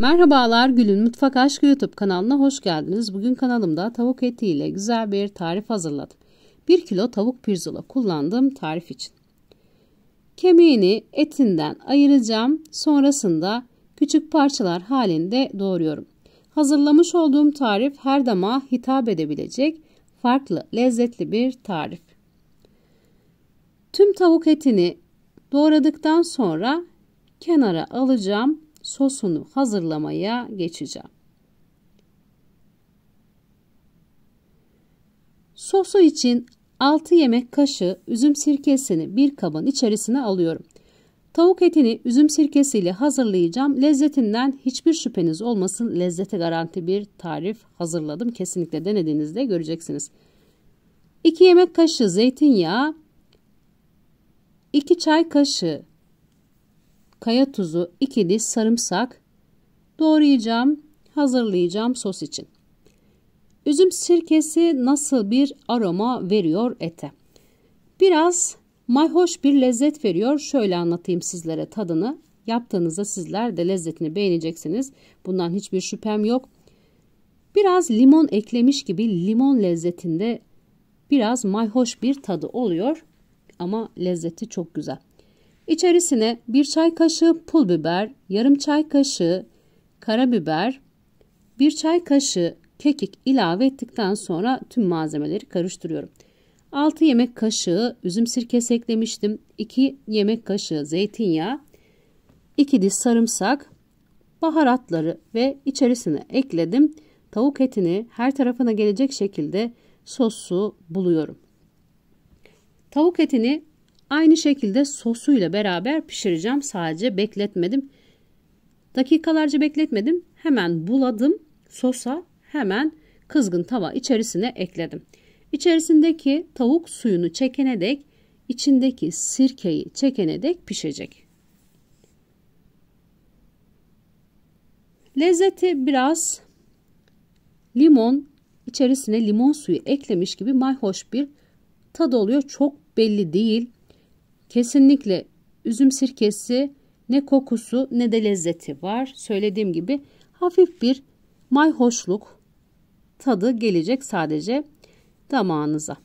Merhabalar Gül'ün Mutfak Aşkı YouTube kanalına hoş geldiniz. Bugün kanalımda tavuk etiyle güzel bir tarif hazırladım. 1 kilo tavuk pirzola kullandım tarif için. Kemiğini etinden ayıracağım. Sonrasında küçük parçalar halinde doğruyorum. Hazırlamış olduğum tarif her dama hitap edebilecek farklı lezzetli bir tarif. Tüm tavuk etini doğradıktan sonra kenara alacağım sosunu hazırlamaya geçeceğim. Sosu için 6 yemek kaşığı üzüm sirkesini bir kabın içerisine alıyorum. Tavuk etini üzüm sirkesiyle hazırlayacağım. Lezzetinden hiçbir şüpheniz olmasın. Lezzete garanti bir tarif hazırladım. Kesinlikle denediğinizde göreceksiniz. 2 yemek kaşığı zeytinyağı, 2 çay kaşığı kaya tuzu, 2 diş sarımsak doğrayacağım, hazırlayacağım sos için. Üzüm sirkesi nasıl bir aroma veriyor ete? Biraz mayhoş bir lezzet veriyor. Şöyle anlatayım sizlere tadını. Yaptığınızda sizler de lezzetini beğeneceksiniz. Bundan hiçbir şüphem yok. Biraz limon eklemiş gibi limon lezzetinde biraz mayhoş bir tadı oluyor ama lezzeti çok güzel. İçerisine bir çay kaşığı pul biber, yarım çay kaşığı karabiber, bir çay kaşığı kekik ilave ettikten sonra tüm malzemeleri karıştırıyorum. 6 yemek kaşığı üzüm sirkesi eklemiştim. 2 yemek kaşığı zeytinyağı, 2 diş sarımsak, baharatları ve içerisine ekledim. Tavuk etini her tarafına gelecek şekilde sosu buluyorum. Tavuk etini Aynı şekilde sosuyla beraber pişireceğim. Sadece bekletmedim. Dakikalarca bekletmedim. Hemen buladım. Sosa hemen kızgın tava içerisine ekledim. İçerisindeki tavuk suyunu çekene dek içindeki sirkeyi çekene dek pişecek. Lezzeti biraz limon içerisine limon suyu eklemiş gibi mayhoş bir tadı oluyor. Çok belli değil. Kesinlikle üzüm sirkesi ne kokusu ne de lezzeti var. Söylediğim gibi hafif bir mayhoşluk tadı gelecek sadece damağınıza.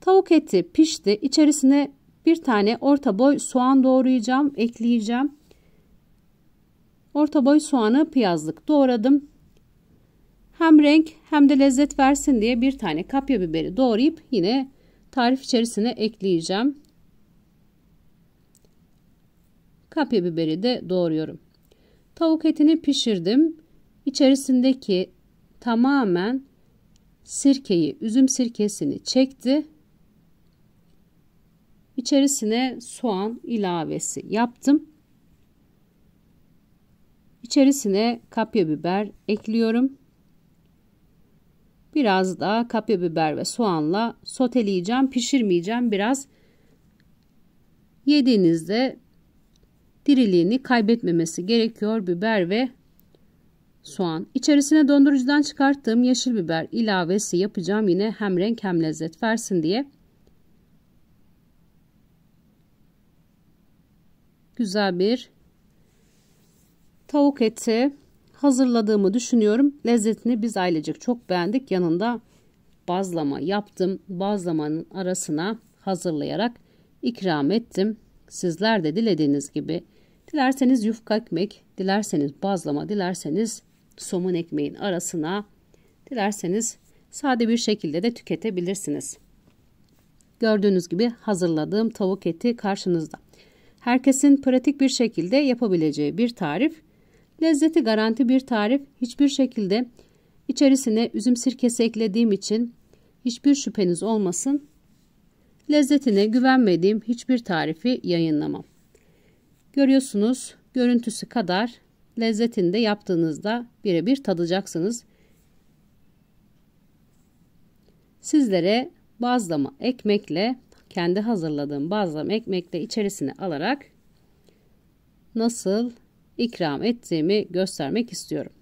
Tavuk eti pişti. İçerisine bir tane orta boy soğan doğrayacağım, ekleyeceğim. Orta boy soğanı piyazlık doğradım. Hem renk hem de lezzet versin diye bir tane kapya biberi doğrayıp yine tarif içerisine ekleyeceğim. Kapya biberi de doğruyorum. Tavuk etini pişirdim. İçerisindeki tamamen sirkeyi, üzüm sirkesini çekti. İçerisine soğan ilavesi yaptım. İçerisine kapya biber ekliyorum. Biraz daha kapya biber ve soğanla soteleyeceğim, pişirmeyeceğim. Biraz yediğinizde diriliğini kaybetmemesi gerekiyor biber ve soğan. İçerisine dondurucudan çıkarttığım yeşil biber ilavesi yapacağım yine hem renk hem lezzet versin diye. Güzel bir tavuk eti hazırladığımı düşünüyorum. Lezzetini biz ailecek çok beğendik. Yanında bazlama yaptım. Bazlamanın arasına hazırlayarak ikram ettim. Sizler de dilediğiniz gibi dilerseniz yufka ekmek, dilerseniz bazlama, dilerseniz somun ekmeğin arasına, dilerseniz sade bir şekilde de tüketebilirsiniz. Gördüğünüz gibi hazırladığım tavuk eti karşınızda. Herkesin pratik bir şekilde yapabileceği bir tarif, lezzeti garanti bir tarif. Hiçbir şekilde içerisine üzüm sirkesi eklediğim için hiçbir şüpheniz olmasın. Lezzetine güvenmediğim hiçbir tarifi yayınlamam. Görüyorsunuz görüntüsü kadar lezzetini de yaptığınızda birebir tadacaksınız. Sizlere bazlama ekmekle kendi hazırladığım bazlama ekmekle içerisine alarak nasıl ikram ettiğimi göstermek istiyorum.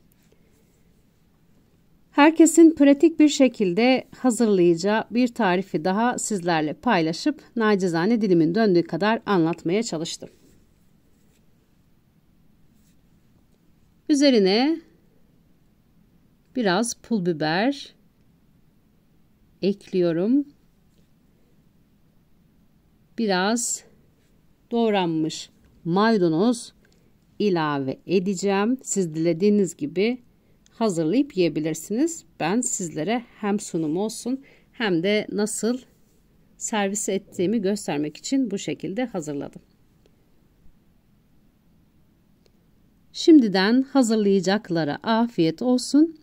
Herkesin pratik bir şekilde hazırlayacağı bir tarifi daha sizlerle paylaşıp nacizane dilimin döndüğü kadar anlatmaya çalıştım. Üzerine biraz pul biber ekliyorum. Biraz doğranmış maydanoz ilave edeceğim. Siz dilediğiniz gibi hazırlayıp yiyebilirsiniz. Ben sizlere hem sunum olsun hem de nasıl servis ettiğimi göstermek için bu şekilde hazırladım. Şimdiden hazırlayacaklara afiyet olsun.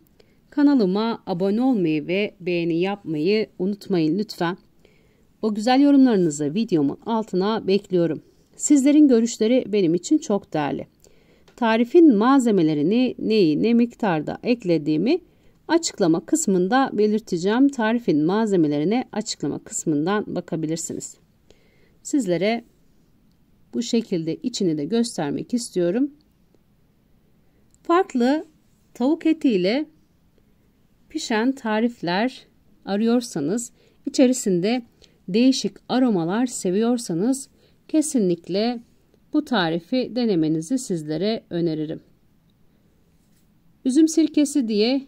Kanalıma abone olmayı ve beğeni yapmayı unutmayın lütfen. O güzel yorumlarınızı videomun altına bekliyorum. Sizlerin görüşleri benim için çok değerli tarifin malzemelerini neyi ne miktarda eklediğimi açıklama kısmında belirteceğim. Tarifin malzemelerine açıklama kısmından bakabilirsiniz. Sizlere bu şekilde içini de göstermek istiyorum. Farklı tavuk etiyle pişen tarifler arıyorsanız, içerisinde değişik aromalar seviyorsanız kesinlikle bu tarifi denemenizi sizlere öneririm. Üzüm sirkesi diye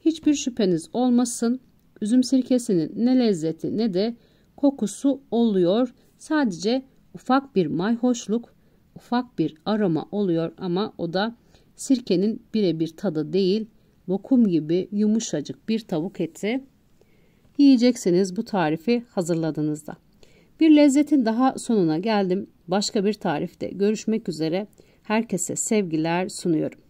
hiçbir şüpheniz olmasın. Üzüm sirkesinin ne lezzeti ne de kokusu oluyor. Sadece ufak bir mayhoşluk, ufak bir aroma oluyor ama o da sirkenin birebir tadı değil. Lokum gibi yumuşacık bir tavuk eti yiyeceksiniz bu tarifi hazırladığınızda. Bir lezzetin daha sonuna geldim. Başka bir tarifte görüşmek üzere. Herkese sevgiler sunuyorum.